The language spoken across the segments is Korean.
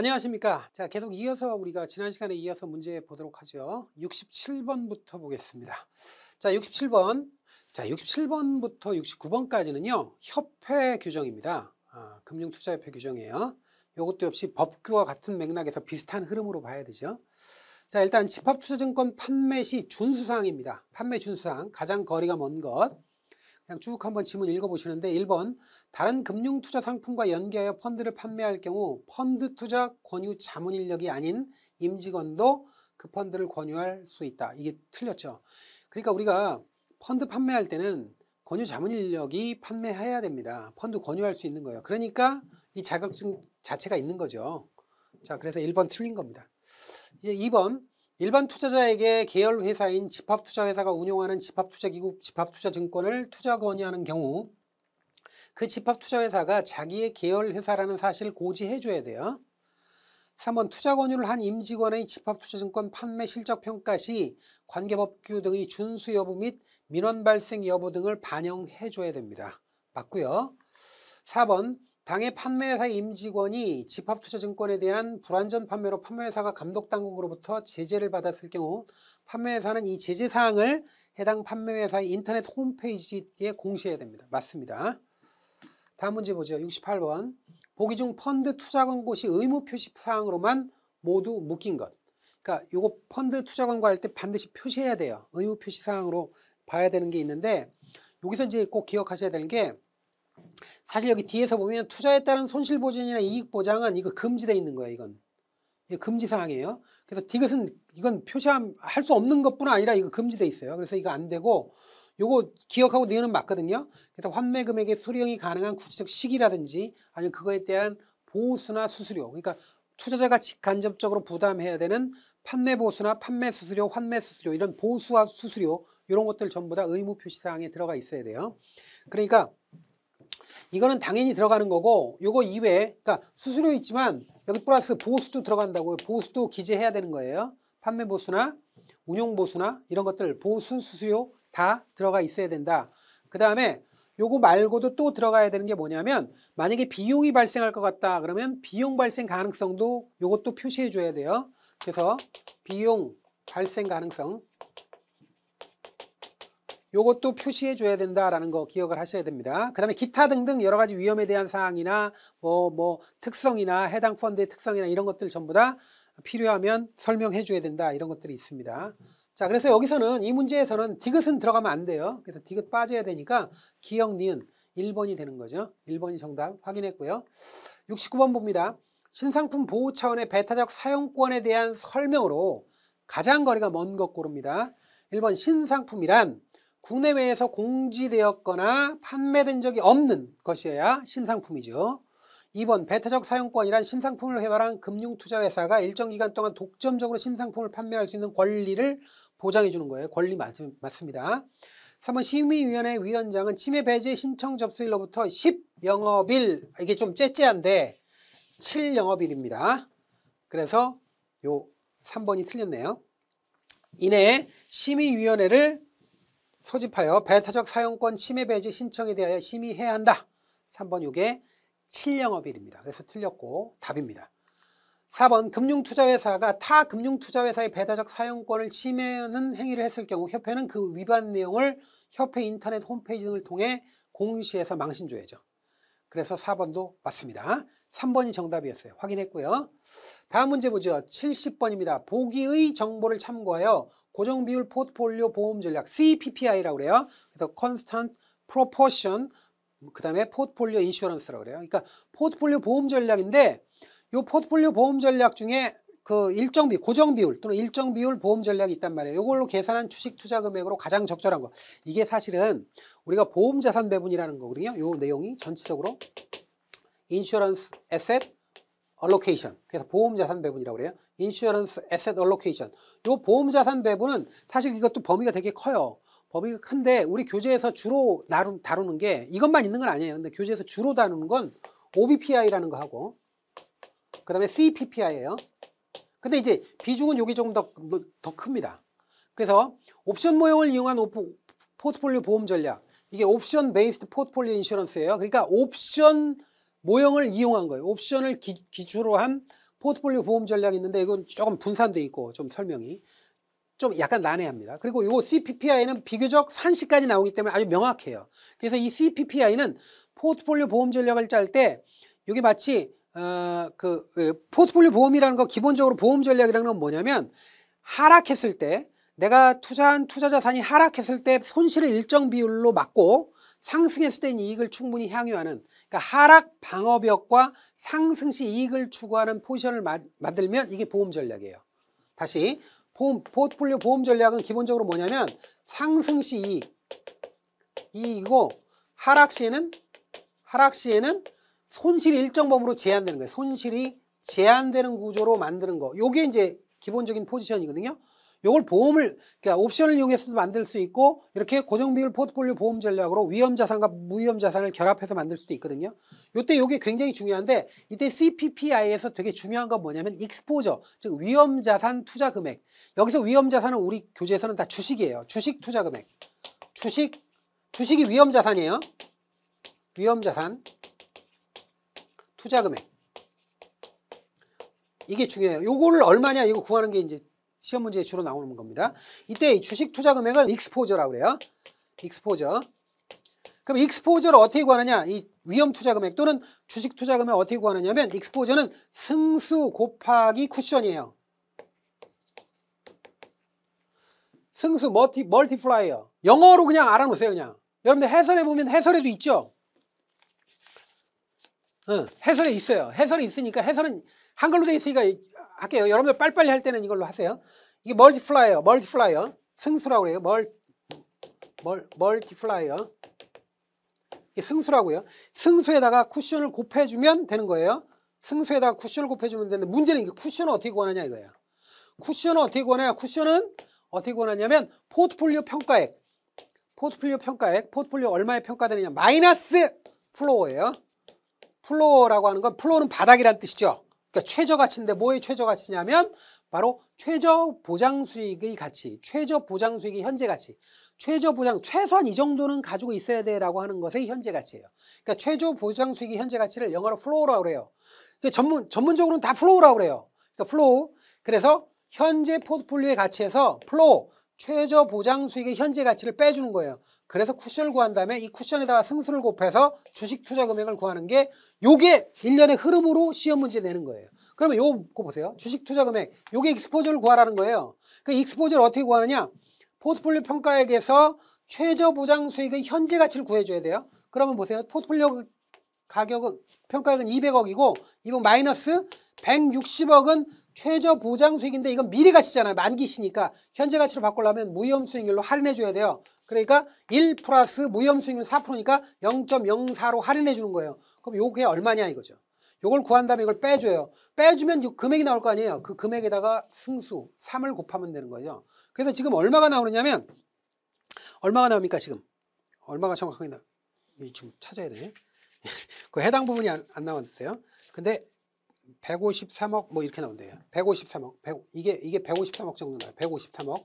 안녕하십니까. 자, 계속 이어서 우리가 지난 시간에 이어서 문제 보도록 하죠. 67번부터 보겠습니다. 자, 67번. 자, 67번부터 69번까지는요, 협회 규정입니다. 아, 금융투자협회 규정이에요. 요것도 역시 법규와 같은 맥락에서 비슷한 흐름으로 봐야 되죠. 자, 일단 집합투자증권 판매 시 준수사항입니다. 판매 준수사항, 가장 거리가 먼 것. 그냥 쭉 한번 지문 읽어보시는데 1번 다른 금융투자 상품과 연계하여 펀드를 판매할 경우 펀드 투자 권유 자문 인력이 아닌 임직원도 그 펀드를 권유할 수 있다. 이게 틀렸죠. 그러니까 우리가 펀드 판매할 때는 권유 자문 인력이 판매해야 됩니다. 펀드 권유할 수 있는 거예요. 그러니까 이 자격증 자체가 있는 거죠. 자, 그래서 1번 틀린 겁니다. 이제 2번 일반 투자자에게 계열 회사인 집합투자회사가 운용하는 집합투자기구 집합투자증권을 투자 건의하는 경우 그 집합투자회사가 자기의 계열 회사라는 사실을 고지해줘야 돼요. 3번 투자 권유를 한 임직원의 집합투자증권 판매 실적 평가 시 관계법 규 등의 준수 여부 및 민원 발생 여부 등을 반영해 줘야 됩니다. 맞고요. 4번 당해 판매회사 임직원이 집합투자증권에 대한 불완전 판매로 판매회사가 감독당국으로부터 제재를 받았을 경우 판매회사는 이 제재사항을 해당 판매회사의 인터넷 홈페이지에 공시해야 됩니다. 맞습니다. 다음 문제 보죠. 68번. 보기 중 펀드 투자 광고 시 의무 표시 사항으로만 모두 묶인 것. 그러니까 이거 펀드 투자 광고 할 때 반드시 표시해야 돼요. 의무 표시 사항으로 봐야 되는 게 있는데 여기서 이제 꼭 기억하셔야 되는 게 사실 여기 뒤에서 보면 투자에 따른 손실 보전이나 이익 보장은 이거 금지돼 있는 거예요. 이건 금지 사항이에요. 그래서 디귿은 이건 표시할 수 없는 것뿐 아니라 이거 금지돼 있어요. 그래서 이거 안 되고 요거 기억하고 내는 맞거든요. 그래서 환매 금액의 수령이 가능한 구체적 시기라든지 아니면 그거에 대한 보수나 수수료. 그러니까 투자자가 직간접적으로 부담해야 되는 판매 보수나 판매 수수료, 환매 수수료 이런 보수와 수수료 이런 것들 전부 다 의무 표시 사항에 들어가 있어야 돼요. 그러니까 이거는 당연히 들어가는 거고 요거 이외에 그러니까 수수료 있지만 여기 플러스 보수도 들어간다고 보수도 기재해야 되는 거예요. 판매 보수나 운용 보수나 이런 것들 보수 수수료 다 들어가 있어야 된다. 그 다음에 요거 말고도 또 들어가야 되는 게 뭐냐면 만약에 비용이 발생할 것 같다 그러면 비용 발생 가능성도 요것도 표시해 줘야 돼요. 그래서 비용 발생 가능성 요것도 표시해 줘야 된다라는 거 기억을 하셔야 됩니다. 그 다음에 기타 등등 여러 가지 위험에 대한 사항이나 뭐, 뭐 특성이나 해당 펀드의 특성이나 이런 것들 전부 다 필요하면 설명해 줘야 된다 이런 것들이 있습니다. 자, 그래서 여기서는 이 문제에서는 디귿은 들어가면 안 돼요. 그래서 디귿 빠져야 되니까 기억 니은 1번이 되는 거죠. 1번이 정답 확인했고요. 69번 봅니다. 신상품 보호 차원의 배타적 사용권에 대한 설명으로 가장 거리가 먼 것 고릅니다. 1번 신상품이란 국내외에서 공지되었거나 판매된 적이 없는 것이어야 신상품이죠. 2번 배타적 사용권이란 신상품을 개발한 금융투자회사가 일정 기간 동안 독점적으로 신상품을 판매할 수 있는 권리를 보장해 주는 거예요. 권리 맞, 맞습니다. 3번 심의위원회 위원장은 침해 배제 신청 접수일로부터 10 영업일 이게 좀 째째한데 7 영업일입니다. 그래서 요 3번이 틀렸네요. 이내 심의위원회를 소집하여 배타적 사용권 침해 배제 신청에 대하여 심의해야 한다. 3번 요게 7영업일입니다. 그래서 틀렸고 답입니다. 4번 금융투자회사가 타 금융투자회사의 배타적 사용권을 침해하는 행위를 했을 경우 협회는 그 위반 내용을 협회 인터넷 홈페이지 등을 통해 공시해서 망신줘야죠. 그래서 4번도 맞습니다. 3번이 정답이었어요. 확인했고요. 다음 문제 보죠. 70번입니다. 보기의 정보를 참고하여 고정비율 포트폴리오 보험 전략 CPPI라고 그래요. 그래서 Constant Proportion 그 다음에 포트폴리오 인슈런스라고 그래요. 그러니까 포트폴리오 보험 전략인데 요 포트폴리오 보험 전략 중에 그 일정 비 고정 비율 또는 일정 비율 보험 전략이 있단 말이에요. 이걸로 계산한 주식 투자 금액으로 가장 적절한 거. 이게 사실은 우리가 보험 자산 배분이라는 거거든요. 요 내용이 전체적으로 인슈런스 에셋 얼로케이션. 그래서 보험 자산 배분이라고 그래요. 인슈런스 에셋 얼로케이션. 요 보험 자산 배분은 사실 이것도 범위가 되게 커요. 범위가 큰데 우리 교재에서 주로 나루, 다루는 게 이것만 있는 건 아니에요. 근데 교재에서 주로 다루는 건 OBPI라는 거 하고 그다음에 CPPI예요. 근데 이제 비중은 여기 조금 더, 뭐, 더 큽니다. 그래서 옵션 모형을 이용한 오포, 포트폴리오 보험 전략 이게 옵션 베이스드 포트폴리오 인슈런스예요. 그러니까 옵션 모형을 이용한 거예요. 옵션을 기, 기초로 한 포트폴리오 보험 전략이 있는데 이건 조금 분산돼 있고 좀 설명이 좀 약간 난해합니다. 그리고 이거 CPPI는 비교적 산시까지 나오기 때문에 아주 명확해요. 그래서 이 CPPI는 포트폴리오 보험 전략을 짤 때 여기 마치 어, 그 예, 포트폴리오 보험이라는 거 기본적으로 보험 전략이라는 건 뭐냐면 하락했을 때 내가 투자한 투자 자산이 하락했을 때 손실을 일정 비율로 막고 상승했을 때 이익을 충분히 향유하는 그러니까 하락 방어벽과 상승 시 이익을 추구하는 포지션을 마, 만들면 이게 보험 전략이에요. 다시 보험, 포트폴리오 보험 전략은 기본적으로 뭐냐면 상승 시 이익 이익이고 하락 시에는 하락 시에는 손실이 일정 범위로 제한되는 거예요. 손실이 제한되는 구조로 만드는 거. 요게 이제 기본적인 포지션이거든요. 요걸 보험을 그러니까 옵션을 이용해서도 만들 수 있고 이렇게 고정 비율 포트폴리오 보험 전략으로 위험 자산과 무위험 자산을 결합해서 만들 수도 있거든요. 요 때 요게 굉장히 중요한데 이때 CPPI에서 되게 중요한 건 뭐냐면 익스포저 즉 위험 자산 투자 금액. 여기서 위험 자산은 우리 교재에서는 다 주식이에요. 주식 투자 금액. 주식 주식이 위험 자산이에요. 위험 자산. 투자 금액. 이게 중요해요. 요거 얼마냐 이거 구하는 게 이제 시험 문제에 주로 나오는 겁니다. 이때 주식 투자 금액은 익스포저라고 그래요. 익스포저. 그럼 익스포저를 어떻게 구하느냐? 이 위험 투자 금액 또는 주식 투자 금액 어떻게 구하느냐면 익스포저는 승수 곱하기 쿠션이에요. 승수 멀티 멀티플라이어. 영어로 그냥 알아놓으세요, 그냥. 여러분들 해설해 보면 해설에도 있죠. 어, 해설이 있어요. 해설이 있으니까 해설은 한글로 돼 있으니까 할게요. 여러분들 빨빨리 리할 때는 이걸로 하세요. 이게 멀티플라이어, 멀티플라이어. 승수라고 그래요. 멀, 멀, 멀티플라이어. 이게 승수라고요. 승수에다가 쿠션을 곱해주면 되는 거예요. 승수에다가 쿠션을 곱해주면 되는데 문제는 이게 쿠션을 어떻게 구하느냐 이거예요. 쿠션은 어떻게 구하냐. 쿠션은 어떻게 구하냐면 포트폴리오 평가액. 포트폴리오 평가액. 포트폴리오 얼마에 평가되느냐. 마이너스 플로어예요. 플로어라고 하는 건 플로어는 바닥이란 뜻이죠. 그러니까 최저 가치인데 뭐의 최저 가치냐면 바로 최저 보장 수익의 가치, 최저 보장 수익의 현재 가치, 최저 보장 최소한 이 정도는 가지고 있어야 돼라고 하는 것의 현재 가치예요. 그러니까 최저 보장 수익의 현재 가치를 영어로 플로어라고 그래요. 근데 그러니까 전문 전문적으로는 다플로어라고 그래요. 그러니까 플로우. 그래서 현재 포트폴리오의 가치에서 플로우 최저 보장 수익의 현재 가치를 빼주는 거예요. 그래서 쿠션을 구한 다음에 이 쿠션에다가 승수를 곱해서 주식 투자 금액을 구하는 게 요게 1년의 흐름으로 시험 문제 내는 거예요. 그러면 요거 보세요. 주식 투자 금액. 요게 익스포저를 구하라는 거예요. 그 익스포저를 어떻게 구하느냐? 포트폴리오 평가액에서 최저 보장 수익의 현재 가치를 구해줘야 돼요. 그러면 보세요. 포트폴리오 가격은 평가액은 200억이고 이번 마이너스 160억은 최저 보장 수익인데 이건 미래 가치잖아요. 만기시니까 현재 가치로 바꾸려면 무위험 수익률로 할인해 줘야 돼요. 그러니까 1 플러스 무염 수익률 4%니까 0.04로 할인해 주는 거예요. 그럼 요게 얼마냐 이거죠. 요걸 구한 다음에 이걸 빼줘요. 빼주면 요 금액이 나올 거 아니에요. 그 금액에다가 승수 3을 곱하면 되는 거죠. 그래서 지금 얼마가 나오느냐면 얼마가 나옵니까 지금? 얼마가 정확하게 나 지금 찾아야 되네. 그 해당 부분이 안, 안 나왔어요. 근데 153억 뭐 이렇게 나온대요. 153억. 100, 이게 이게 153억 정도 나요. 153억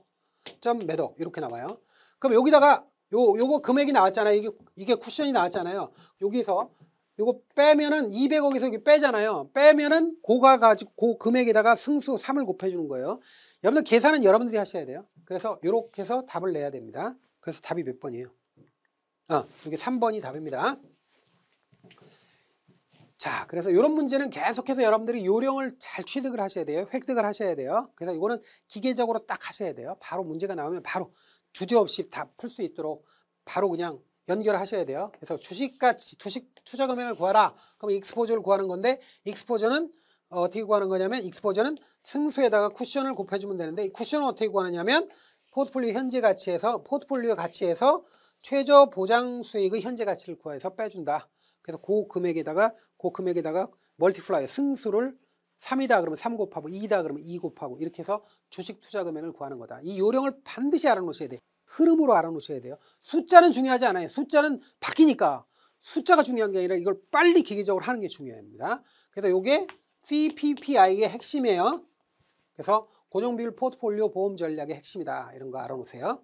점매억 이렇게 나와요. 그럼 여기다가 요, 요거 금액이 나왔잖아요. 이게, 이게 쿠션이 나왔잖아요. 여기서 요거 빼면은 200억에서 여기 빼잖아요. 빼면은 고가 가지고 고 금액에다가 승수 3을 곱해주는 거예요. 여러분들 계산은 여러분들이 하셔야 돼요. 그래서 요렇게 해서 답을 내야 됩니다. 그래서 답이 몇 번이에요? 아, 이게 3번이 답입니다. 자, 그래서 이런 문제는 계속해서 여러분들이 요령을 잘 취득을 하셔야 돼요. 획득을 하셔야 돼요. 그래서 이거는 기계적으로 딱 하셔야 돼요. 바로 문제가 나오면 바로 주저 없이 다 풀 수 있도록 바로 그냥 연결하셔야 돼요. 그래서 주식과 주식 투자 금액을 구하라. 그럼 익스포저를 구하는 건데 익스포저는 어떻게 구하는 거냐면 익스포저는 승수에다가 쿠션을 곱해주면 되는데 쿠션을 어떻게 구하느냐면 포트폴리오 현재 가치에서 포트폴리오 가치에서 최저 보장 수익의 현재 가치를 구해서 빼준다. 그래서 그 금액에다가 그 금액에다가 멀티플라이 승수를 3이다 그러면 3 곱하고 2다 그러면 2 곱하고 이렇게 해서 주식 투자 금액을 구하는 거다. 이 요령을 반드시 알아놓으셔야 돼요. 흐름으로 알아놓으셔야 돼요. 숫자는 중요하지 않아요. 숫자는 바뀌니까 숫자가 중요한 게 아니라 이걸 빨리 기계적으로 하는 게 중요합니다. 그래서 요게 CPPI의 핵심이에요. 그래서 고정비율 포트폴리오 보험 전략의 핵심이다. 이런 거 알아놓으세요.